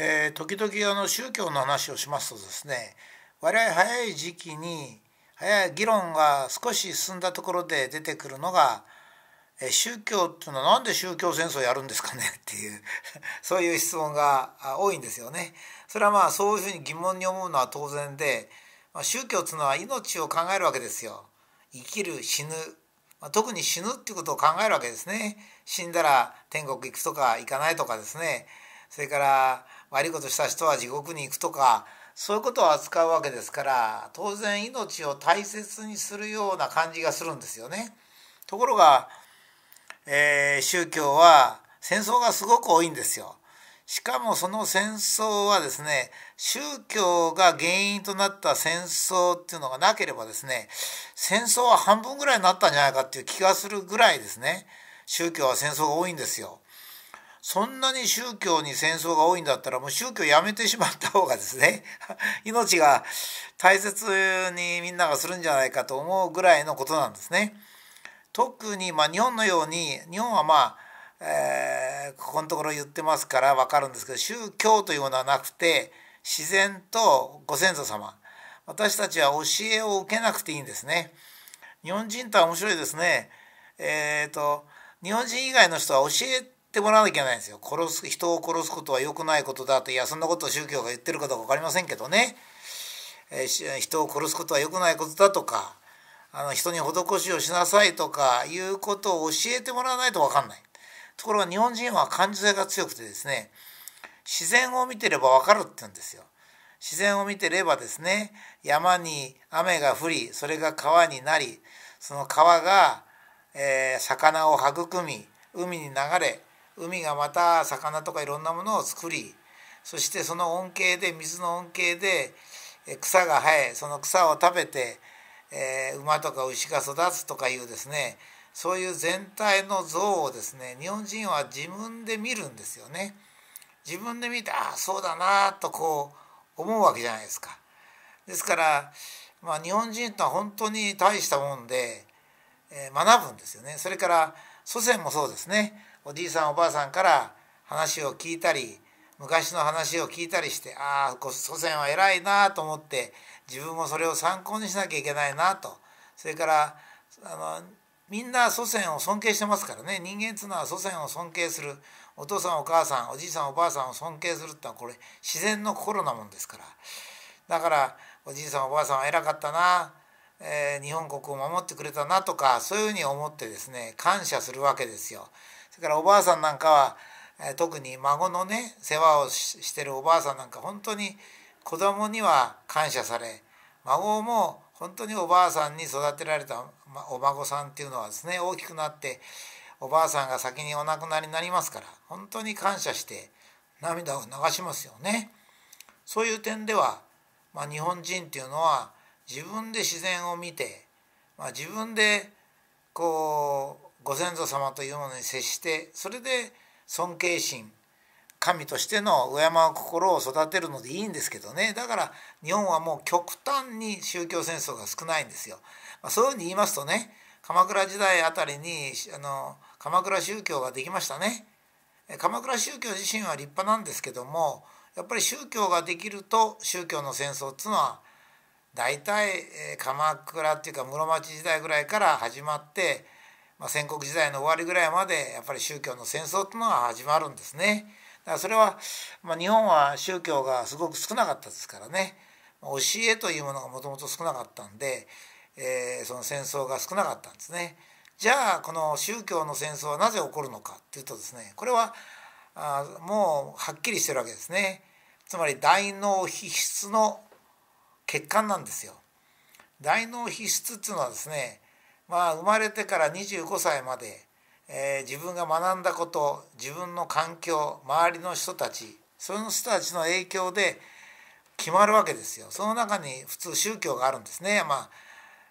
えー、時々あの宗教の話をしますとですね我々早い時期に早い議論が少し進んだところで出てくるのが、え宗教っていうのは何で宗教戦争やるんですかねっていう そういう質問が多いんですよね。それはまあそういうふうに疑問に思うのは当然で、ま宗教っていうのは命を考えるわけですよ。生きる死ぬ特に死ぬっていうことを考えるわけですね死んだら天国行くとか行かないとかですねそれから悪いことした人は地獄に行くとかそういうことを扱うわけですから当然命を大切にするような感じがするんですよね。ところが、えー、宗教は戦争がすごく多いんですよ。しかもその戦争はですね宗教が原因となった戦争っていうのがなければですね戦争は半分ぐらいになったんじゃないかっていう気がするぐらいですね宗教は戦争が多いんですよ。そんなに宗教に戦争が多いんだったらもう宗教やめてしまった方がですね 命が大切にみんながするんじゃないかと思うぐらいのことなんですね。特にまあ日本のように日本はまあ、えー、ここのところ言ってますから分かるんですけど宗教というものはなくて自然とご先祖様私たちは教えを受けなくていいんですね。日本人とは面白いですね。えっ、ー、と日本人以外の人は教えてもらわなきゃいけないんですよ殺す人を殺すことは良くないことだといやそんなことを宗教が言ってるかどうか分かりませんけどね、えー、人を殺すことは良くないことだとかあの人に施しをしなさいとかいうことを教えてもらわないと分かんないところが日本人は感受性が強くてですね自然を見てれば分かるって言うんですよ自然を見てればですね山に雨が降りそれが川になりその川が、えー、魚を育み海に流れ海がまた魚とかいろんなものを作りそしてその恩恵で水の恩恵で草が生えその草を食べて、えー、馬とか牛が育つとかいうですねそういう全体の像をですね日本人は自分で見るんですよね。自分で見てああそうだなとこう思うわけじゃないですか。ですから、まあ、日本人とは本当に大したもんで、えー、学ぶんですよね。それから祖先もそうですねおじいさんおばあさんから話を聞いたり昔の話を聞いたりしてああ祖先は偉いなと思って自分もそれを参考にしなきゃいけないなとそれからあのみんな祖先を尊敬してますからね人間っていうのは祖先を尊敬するお父さんお母さんおじいさんおばあさんを尊敬するってのはこれ自然の心なもんですからだからおじいさんおばあさんは偉かったな、えー、日本国を守ってくれたなとかそういうふうに思ってですね感謝するわけですよ。それからおばあさんなんかは、え特に孫のね世話をしてるおばあさんなんか本当に子供には感謝され孫も本当におばあさんに育てられたお孫さんっていうのはですね大きくなっておばあさんが先にお亡くなりになりますから本当に感謝して涙を流しますよね。そういう点では、まあ、日本人っていうのは自分で自然を見て、まあ、自分でこう先祖様というものに接してそれで尊敬心神としての敬う心を育てるのでいいんですけどねだから日本はもう極端に宗教戦争が少ないんですよ。まあ、そういうふうに言いますとね鎌倉時代あたりにあの鎌倉宗教ができましたね。鎌倉宗教自身は立派なんですけどもやっぱり宗教ができると宗教の戦争っていうのは大体鎌倉っていうか室町時代ぐらいから始まってまあ、戦国時代の終わりぐらいまでやっぱり宗教の戦争というのが始まるんですね。だからそれは、まあ、日本は宗教がすごく少なかったですからね教えというものがもともと少なかったんで、えー、その戦争が少なかったんですね。じゃあこの宗教の戦争はなぜ起こるのかっていうとですねこれはあもうはっきりしてるわけですね。つまり大脳皮質の欠陥なんですよ。大脳皮質っていうのはですねまあ、生まれてから25歳まで、えー、自分が学んだこと自分の環境周りの人たちその人たちの影響で決まるわけですよ。その中に普通宗教があるんですね。まあ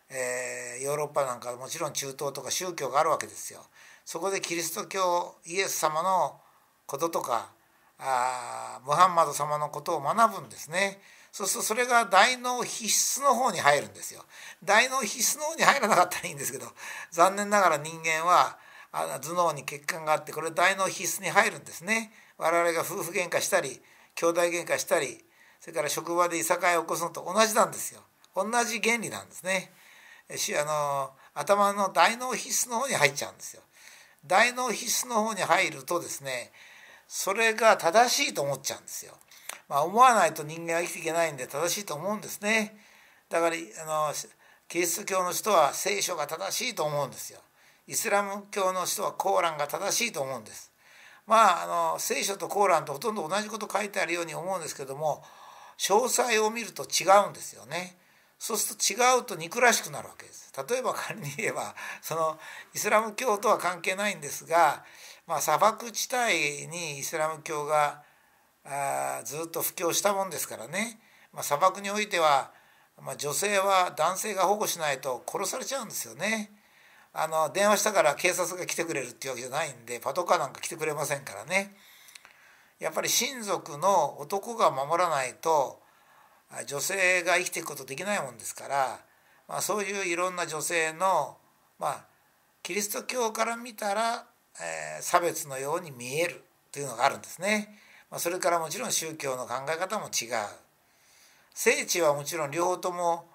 えー、ヨーロッパなんかもちろん中東とか宗教があるわけですよ。そこでキリスト教イエス様のこととかあムハンマド様のことを学ぶんですね。そうするとそれが大脳必須の方に入るんですよ。大脳皮質の方に入らなかったらいいんですけど残念ながら人間はあの頭脳に血管があってこれ大脳必須に入るんですね。我々が夫婦喧嘩したり兄弟喧嘩したりそれから職場でいさかいを起こすのと同じなんですよ。同じ原理なんですね。あの頭の大脳必須の方に入っちゃうんですよ。大脳必須の方に入るとですねそれが正しいと思っちゃうんですよ。まあ、思わないと人間は生きていけないんで正しいと思うんですね。だからあのキリスト教の人は聖書が正しいと思うんですよ。イスラム教の人はコーランが正しいと思うんです。まああの聖書とコーランとほとんど同じこと書いてあるように思うんですけども詳細を見ると違うんですよね。そうすると違うと憎らしくなるわけです。例えば仮に言えばそのイスラム教とは関係ないんですが、まあ、砂漠地帯にイスラム教があずっと布教したもんですからね、まあ、砂漠においては、まあ、女性は男性が保護しないと殺されちゃうんですよね。あの電話したから警察が来てくれるっていうわけじゃないんでパトカーなんか来てくれませんからねやっぱり親族の男が守らないと女性が生きていくことできないもんですから、まあ、そういういろんな女性のまあキリスト教から見たら、えー、差別のように見えるというのがあるんですね。まあ、それからもちろん宗教の考え方も違う聖地はもちろん両方とも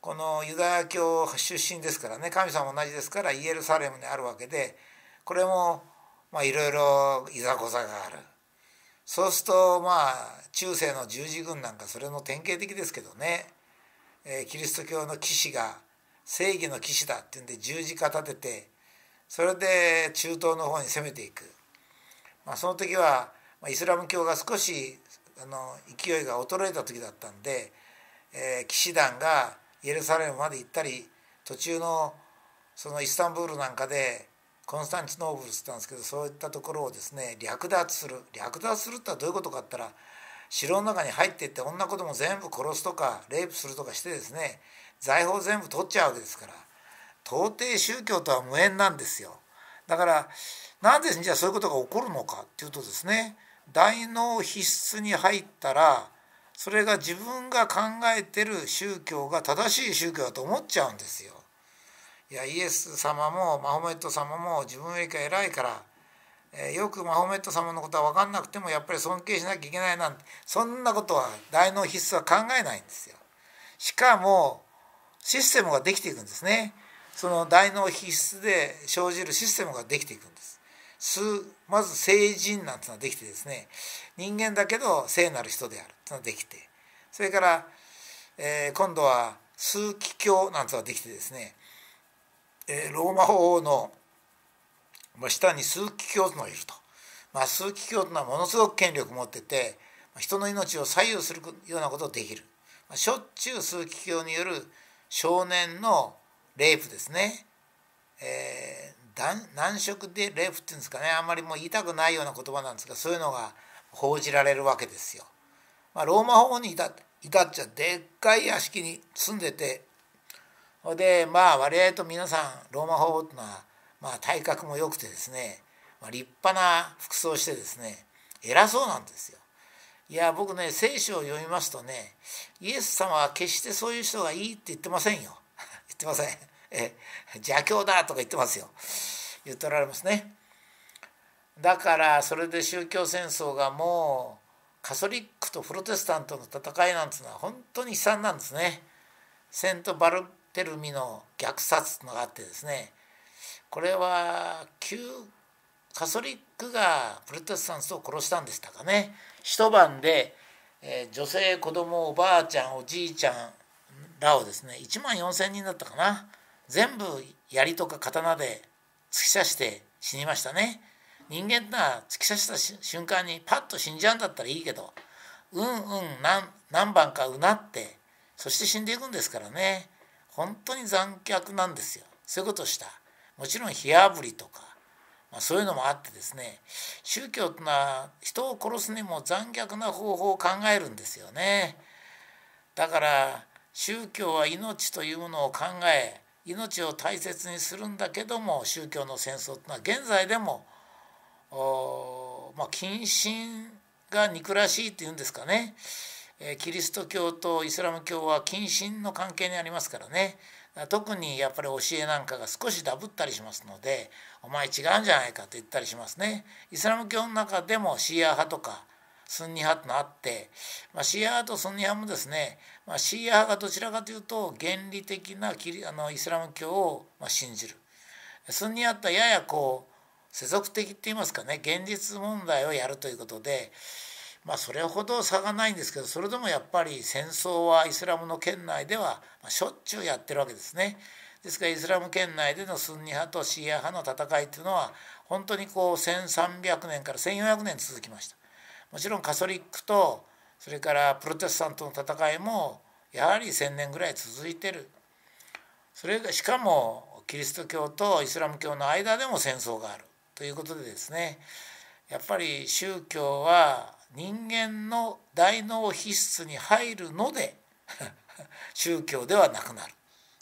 このユダヤ教出身ですからね神様同じですからイエルサレムにあるわけでこれもいろいろいざこざがあるそうするとまあ中世の十字軍なんかそれの典型的ですけどね、えー、キリスト教の騎士が正義の騎士だっていうんで十字架立ててそれで中東の方に攻めていく、まあ、その時はまあ、イスラム教が少しあの勢いが衰えた時だったんで、えー、騎士団がイエルサレムまで行ったり途中のそのイスタンブールなんかでコンスタンチノーブルってったんですけどそういったところをですね略奪する略奪するってはどういうことかって言ったら城の中に入っていって女子供全部殺すとかレイプするとかしてですね財宝全部取っちゃうわけですから到底宗教とは無縁なんですよだからなぜじゃあそういうことが起こるのかっていうとですね大脳必須に入ったらそれが自分が考えてる宗教が正しい宗教だと思っちゃうんですよ。いやイエス様もマホメット様も自分よりか偉いから、えー、よくマホメット様のことは分かんなくてもやっぱり尊敬しなきゃいけないなんてそんなことは大脳必須は考えないんですよ。しかもシステムができていくんですね。その大脳必須で生じるシステムができていくんです。数まず聖人なんてのはできてですね人間だけど聖なる人であるってのはできてそれから、えー、今度は枢機卿なんてのはできてですね、えー、ローマ法王の、下に枢機卿のいると、まあ、枢機卿というのはものすごく権力を持ってて人の命を左右するようなことができる、まあ、しょっちゅう枢機卿による少年のレイプですね、えー、難色でレフっていうんですかねあんまりもう言いたくないような言葉なんですがそういうのが報じられるわけですよ。まあ、ローマ法に至っちゃでっかい屋敷に住んでてほでまあ割合と皆さんローマ法っていうのは、まあ、体格も良くてですね、まあ、立派な服装してですね偉そうなんですよ。いや僕ね聖書を読みますとねイエス様は決してそういう人がいいって言ってませんよ 言ってませんえ邪教だとか言ってますよ言っておられますねだからそれで宗教戦争がもうカソリックとプロテスタントの戦いなんていうのは本当に悲惨なんですねセント・バルテルミの虐殺のがあってですねこれは旧カソリックがプロテスタントを殺したんでしたかね一晩で、えー、女性子供おばあちゃんおじいちゃんらをですね1万4,000人だったかな全部槍とか刀で突き刺して死にましたね人間ってのは突き刺した瞬間にパッと死んじゃうんだったらいいけどうんうん何番かうなってそして死んでいくんですからね本当に残虐なんですよそういうことをしたもちろん火あぶりとか、まあ、そういうのもあってですね宗教ってのは人を殺すにも残虐な方法を考えるんですよねだから宗教は命というものを考え命を大切にするんだけども宗教の戦争ってのは現在でもまあ、謹慎が憎らしいっていうんですかね、えキリスト教とイスラム教は近親の関係にありますからね特にやっぱり教えなんかが少しダブったりしますのでお前違うんじゃないかと言ったりしますね。イスラム教の中でもシーア派とかスンニ派とあって、まあ、シーア派とスンニ派もですね、まあ、シーア派がどちらかというと原理的なキリあのイスラム教をま信じるスンニ派とはややこう世俗的って言いますかね現実問題をやるということで。まあ、それほど差がないんですけどそれでもやっぱり戦争はイスラムの圏内ではしょっちゅうやってるわけですね。ですからイスラム圏内でのスンニ派とシーア派の戦いというのは本当にこう1300年から1400年続きました。もちろんカソリックとそれからプロテスタントの戦いもやはり1,000年ぐらい続いてるそれがしかもキリスト教とイスラム教の間でも戦争があるということでですねやっぱり宗教は人間の大脳皮質に入るので 宗教ではなくなる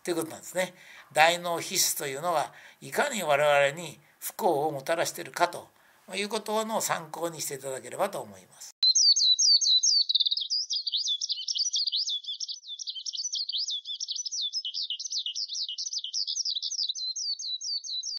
ということなんですね。大脳皮質というのがいかに我々に不幸をもたらしているかということの参考にしていただければと思います。